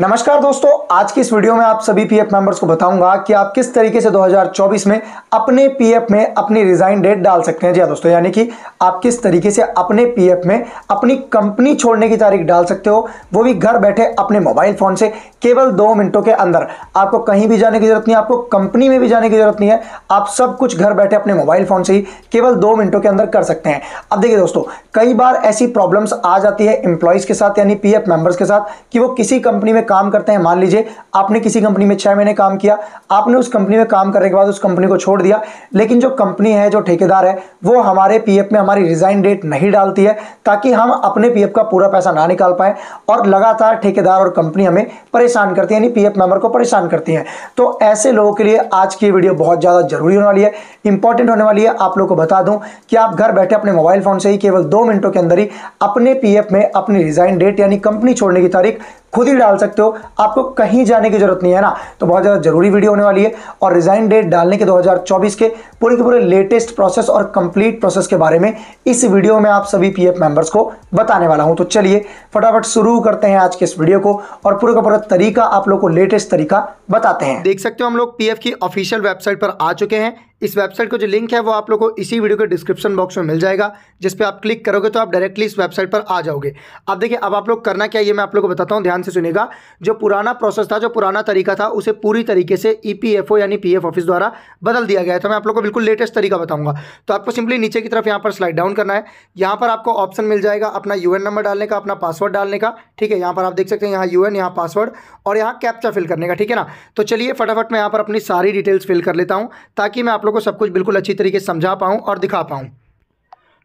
नमस्कार दोस्तों आज की इस वीडियो में आप सभी पीएफ मेंबर्स को बताऊंगा कि आप किस तरीके से 2024 में अपने पीएफ में अपनी रिजाइन डेट डाल सकते हैं जी हाँ दोस्तों यानी कि आप किस तरीके से अपने पीएफ में अपनी कंपनी छोड़ने की तारीख डाल सकते हो वो भी घर बैठे अपने मोबाइल फोन से केवल दो मिनटों के अंदर आपको कहीं भी जाने की जरूरत नहीं आपको कंपनी में भी जाने की जरूरत नहीं है आप सब कुछ घर बैठे अपने मोबाइल फोन से ही केवल दो मिनटों के अंदर कर सकते हैं अब देखिए दोस्तों कई बार ऐसी प्रॉब्लम्स आ जाती है एम्प्लॉयज़ के साथ यानी पी मेंबर्स के साथ कि वो किसी कंपनी में में काम करते हैं मान लीजिए आपने किसी कंपनी में छह महीने काम किया आपने उस कंपनी में काम करने के बाद उस कंपनी को छोड़ दिया लेकिन जो कंपनी है जो ठेकेदार है वो हमारे पीएफ में हमारी रिजाइन डेट नहीं डालती है ताकि हम अपने पीएफ का पूरा पैसा ना निकाल पाए और लगातार ठेकेदार और कंपनी हमें परेशान करती है यानी पी मेंबर को परेशान करती है तो ऐसे लोगों के लिए आज की वीडियो बहुत ज़्यादा जरूरी होने वाली है इंपॉर्टेंट होने वाली है आप लोग को बता दूं कि आप घर बैठे अपने मोबाइल फोन से ही केवल दो मिनटों के अंदर ही अपने पीएफ में अपनी रिजाइन डेट यानी कंपनी छोड़ने की तारीख खुद ही डाल सकते हो आपको कहीं जाने की जरूरत नहीं है ना तो बहुत ज़्यादा जरूरी वीडियो होने वाली है और रिजाइन डेट डालने के 2024 के पूरे के पूरे लेटेस्ट प्रोसेस और कंप्लीट प्रोसेस के बारे में इस वीडियो में आप सभी पीएफ मेंबर्स को बताने वाला हूं तो चलिए फटाफट शुरू करते हैं आज के इस वीडियो को और पूरे का पूरा तरीका आप लोग को लेटेस्ट तरीका बताते हैं देख सकते हो हम लोग पी की ऑफिशियल वेबसाइट पर आ चुके हैं इस वेबसाइट को जो लिंक है वो आप लोग को इसी वीडियो के डिस्क्रिप्शन बॉक्स में मिल जाएगा जिस पर आप क्लिक करोगे तो आप डायरेक्टली इस वेबसाइट पर आ जाओगे अब देखिए अब आप लोग करना क्या ये मैं आप लोग को बताता हूँ ध्यान से सुनेगा जो पुराना प्रोसेस था जो पुराना तरीका था उसे पूरी तरीके से ई e यानी पी ऑफिस द्वारा बदल दिया गया था तो मैं आप लोग को बिल्कुल लेटेस्ट तरीका बताऊँगा तो आपको सिंपली नीचे की तरफ यहाँ पर स्लाइड डाउन करना है यहाँ पर आपको ऑप्शन मिल जाएगा अपना यू नंबर डालने का अपना पासवर्ड डालने का ठीक है यहाँ पर आप देख सकते हैं यहाँ यू एन पासवर्ड और यहाँ कैप्चा फिल करने का ठीक है ना तो चलिए फटाफट मैं यहाँ पर अपनी सारी डिटेल्स फिल कर लेता हूँ ताकि मैं आप लोग लोग को सब कुछ बिल्कुल अच्छी तरीके से समझा पाऊँ और दिखा पाऊँ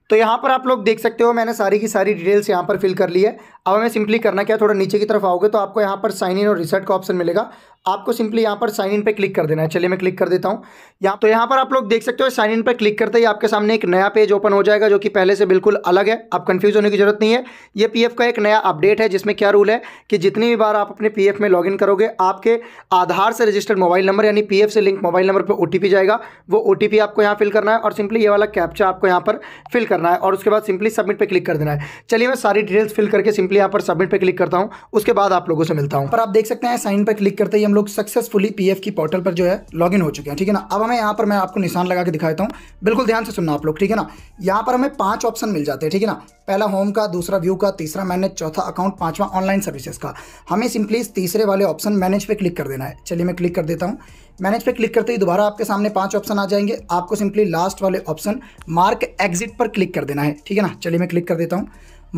तो यहाँ पर आप लोग देख सकते हो मैंने सारी की सारी डिटेल्स यहाँ पर फिल कर ली है अब हमें सिंपली करना क्या थोड़ा नीचे की तरफ आओगे तो आपको यहाँ पर साइन इन और रिसर्ट का ऑप्शन मिलेगा आपको सिंपली यहाँ पर साइन इन पे क्लिक कर देना है चलिए मैं क्लिक कर देता हूँ यहाँ तो यहाँ पर आप लोग देख सकते हो साइन इन पर क्लिक करते ही आपके सामने एक नया पेज ओपन हो जाएगा जो कि पहले से बिल्कुल अलग है आप कंफ्यूज होने की जरूरत नहीं है ये पी का एक नया अपडेट है जिसमें क्या रूल है कि जितनी भी बार आप अपने पी में लॉग करोगे आपके आधार से रजिस्टर्ड मोबाइल नंबर यानी पी से लिंक मोबाइल नंबर पर ओ जाएगा वो ओ आपको यहाँ फिल करना है और सिंपली ये वाला कैप्चा आपको यहाँ पर फिल करना है और उसके बाद सिंपली सबमिट पर क्लिक कर देना है चलिए मैं सारी डिटेल्स फिल करके सिंपली यहाँ पर सबमिट पर क्लिक करता हूँ उसके बाद आप लोगों से मिलता हूँ पर आप देख सकते हैं साइन पर क्लिक करते ही हम लोग सक्सेसफुली पीएफ की पोर्टल पर जो है लॉगिन हो चुके हैं ठीक है ना अब हमें यहाँ पर मैं आपको निशान लगा के दिखाता हूँ बिल्कुल ध्यान से सुनना आप लोग ठीक है ना यहाँ पर हमें पांच ऑप्शन मिल जाते हैं ठीक है ना पहला होम का दूसरा व्यू का तीसरा मैनेज चौथा अकाउंट पांचवा ऑनलाइन सर्विसेज का हमें सिंपली इस तीसरे वाले ऑप्शन मैनेज पे क्लिक कर देना है चलिए मैं क्लिक कर देता हूँ मैनेज पे क्लिक करते ही दोबारा आपके सामने पांच ऑप्शन आ जाएंगे आपको सिंपली लास्ट वाले ऑप्शन मार्क एग्जिट पर क्लिक कर देना है ठीक है ना चलिए मैं क्लिक कर देता हूँ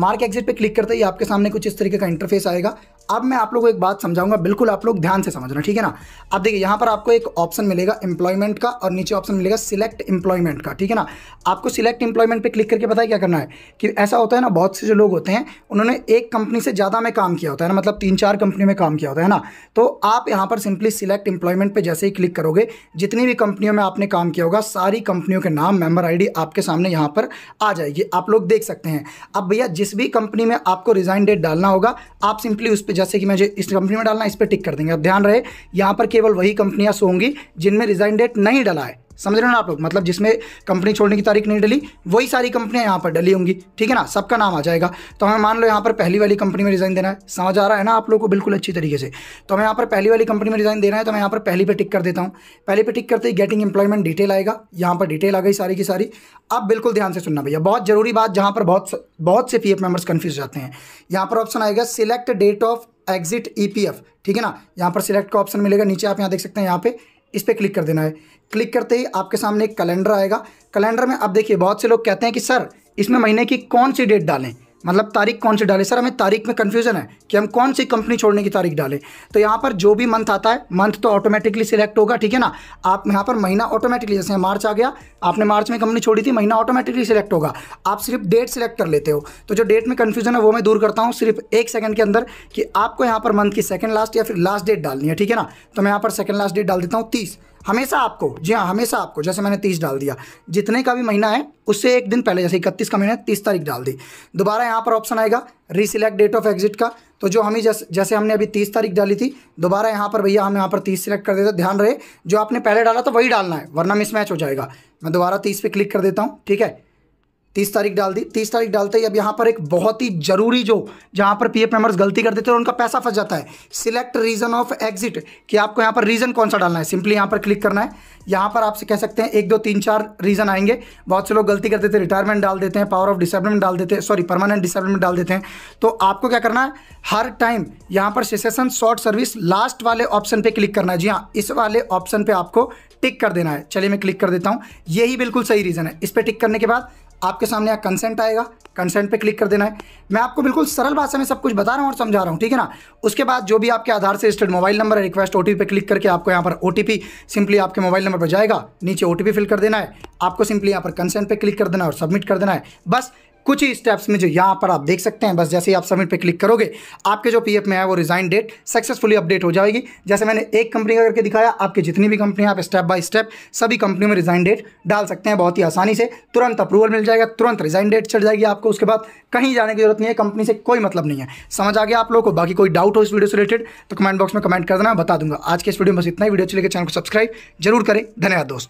मार्क एग्जिट पे क्लिक करते ही आपके सामने कुछ इस तरीके का इंटरफेस आएगा अब मैं आप लोग को एक बात समझाऊंगा बिल्कुल आप लोग ध्यान से समझना ठीक है ना अब देखिए यहाँ पर आपको एक ऑप्शन मिलेगा एम्प्लॉयमेंट का और नीचे ऑप्शन मिलेगा सिलेक्ट एम्प्लॉयमेंट का ठीक है ना आपको सिलेक्ट एम्प्लॉयमेंट पर क्लिक करके पता है क्या करना है कि ऐसा होता है ना बहुत से जो लोग होते हैं उन्होंने एक कंपनी से ज़्यादा में काम किया होता है ना मतलब तीन चार कंपनी में काम किया होता है ना तो आप यहाँ पर सिंपली सिलेक्ट एम्प्लॉयमेंट पर जैसे ही क्लिक करोगे जितनी भी कंपनियों में आपने काम किया होगा सारी कंपनियों के नाम मेंबर आई आपके सामने यहाँ पर आ जाएगी आप लोग देख सकते हैं अब भैया जिस भी कंपनी में आपको रिजाइन डेट डालना होगा आप सिंपली उस पर जैसे कि मैं इस कंपनी में डालना इस पर टिक कर देंगे अब ध्यान रहे यहाँ पर केवल वही कंपनियाँ होंगी जिनमें रिजाइन डेट नहीं डला है समझ रहे हो ना आप लोग मतलब जिसमें कंपनी छोड़ने की तारीख नहीं डली वही सारी कंपनियाँ यहाँ पर डली होंगी ठीक है ना सबका नाम आ जाएगा तो हमें मान लो यहाँ पर पहली वाली कंपनी में रिज़ाइन देना है समझ आ रहा है ना आप लोग को बिल्कुल अच्छी तरीके से तो हमें यहाँ पर पहली वाली कंपनी में रिज़ाइन देना है तो मैं यहाँ पर पहली पर टिक कर देता हूँ पहले पर टिक करते ही गेटिंग एम्प्लॉयमेंट डिटेल आएगा यहाँ पर डिटेल आ गई सारी की सारी अब बिल्कुल ध्यान से सुनना भैया बहुत जरूरी बात जहाँ पर बहुत बहुत से पी एफ मेम्बर्स कन्फ्यूज जाते हैं यहाँ पर ऑप्शन आएगा सिलेक्ट डेट ऑफ एग्जिट ई ठीक है ना यहाँ पर सिलेक्ट का ऑप्शन मिलेगा नीचे आप यहाँ देख सकते हैं यहाँ पे इस पर क्लिक कर देना है क्लिक करते ही आपके सामने एक कैलेंडर आएगा कैलेंडर में आप देखिए बहुत से लोग कहते हैं कि सर इसमें महीने की कौन सी डेट डालें मतलब तारीख कौन सी डालें सर हमें तारीख में कन्फ्यूजन है कि हम कौन सी कंपनी छोड़ने की तारीख डालें तो यहाँ पर जो भी मंथ आता है मंथ तो ऑटोमेटिकली सिलेक्ट होगा ठीक है ना आप यहाँ पर महीना ऑटोमेटिकली जैसे मार्च आ गया आपने मार्च में कंपनी छोड़ी थी महीना ऑटोमेटिकली सिलेक्ट होगा आप सिर्फ डेट सिलेक्ट कर लेते हो तो जो डेट में कन्फ्यूजन है वो मैं दूर करता हूँ सिर्फ एक सेकंड के अंदर कि आपको यहाँ पर मंथ की सेकेंड लास्ट या फिर लास्ट डेट डालनी है ठीक है ना तो मैं यहाँ पर सेकंड लास्ट डेट डाल देता हूँ तीस हमेशा आपको जी हाँ हमेशा आपको जैसे मैंने तीस डाल दिया जितने का भी महीना है उससे एक दिन पहले जैसे इकतीस का महीना है तीस तारीख डाल दी दोबारा यहाँ पर ऑप्शन आएगा रीसिलेक्ट डेट ऑफ एग्जिट का तो जो हमें जैसे जैसे हमने अभी तीस तारीख डाली थी दोबारा यहाँ पर भैया हम यहाँ पर तीस सिलेक्ट कर देते ध्यान रहे जो आपने पहले डाला था वही डालना है वरना मिसमैच हो जाएगा मैं दोबारा तीस पे क्लिक कर देता हूँ ठीक है तीस तारीख डाल दी तीस तारीख डालते ही अब यहाँ पर एक बहुत ही जरूरी जो जहाँ पर पीएफ मेंबर्स गलती कर देते हैं उनका पैसा फंस जाता है सिलेक्ट रीजन ऑफ एग्जिट कि आपको यहाँ पर रीजन कौन सा डालना है सिंपली यहाँ पर क्लिक करना है यहाँ पर आपसे कह सकते हैं एक दो तीन चार रीजन आएंगे बहुत से लोग गलती कर देते हैं रिटायरमेंट डाल देते हैं पावर ऑफ डिसबलमेंट डाल देते हैं सॉरी परमानेंट डिसबलमेंट डाल देते हैं तो आपको क्या करना है हर टाइम यहाँ पर सेसेशन शॉर्ट सर्विस लास्ट वाले ऑप्शन पर क्लिक करना है जी हाँ इस वाले ऑप्शन पर आपको टिक कर देना है चलिए मैं क्लिक कर देता हूँ यही बिल्कुल सही रीज़न है इस पर टिक करने के बाद आपके सामने यहाँ कंसेंट आएगा कंसेंट पे क्लिक कर देना है मैं आपको बिल्कुल सरल भाषा में सब कुछ बता रहा हूँ और समझा रहा हूँ ठीक है ना उसके बाद जो भी आपके आधार से रजिस्टर्ड मोबाइल नंबर है रिक्वेस्ट ओ पे क्लिक करके आपको यहाँ पर ओ सिंपली आपके मोबाइल नंबर पर जाएगा नीचे ओ फिल कर देना है आपको सिंपली यहाँ पर कंसेंट पर क्लिक कर देना है और सबमिट कर देना है बस कुछ ही स्टेप्स में जो यहाँ पर आप देख सकते हैं बस जैसे ही आप सबमिट पर क्लिक करोगे आपके जो पी में है वो रिजाइन डेट सक्सेसफुली अपडेट हो जाएगी जैसे मैंने एक कंपनी का करके दिखाया आपकी जितनी भी कंपनी आप स्टेप बाय स्टेप सभी कंपनी में रिजाइन डेट डाल सकते हैं बहुत ही आसानी से तुरंत अप्रूवल मिल जाएगा तुरंत रिजाइन डेट चढ़ जाएगी आपको उसके बाद कहीं जाने की जरूरत नहीं है कंपनी से कोई मतलब नहीं है समझ आ गया आप लोगों को बाकी कोई डाउट हो इस वीडियो से रिलेटेड तो कमेंट बॉक्स में कमेंट कर देना बता दूंगा आज के इस वीडियो में बस इतना ही वीडियो चलेगा तो चैनल को सब्सक्राइब जरूर करें धन्यवाद दोस्तों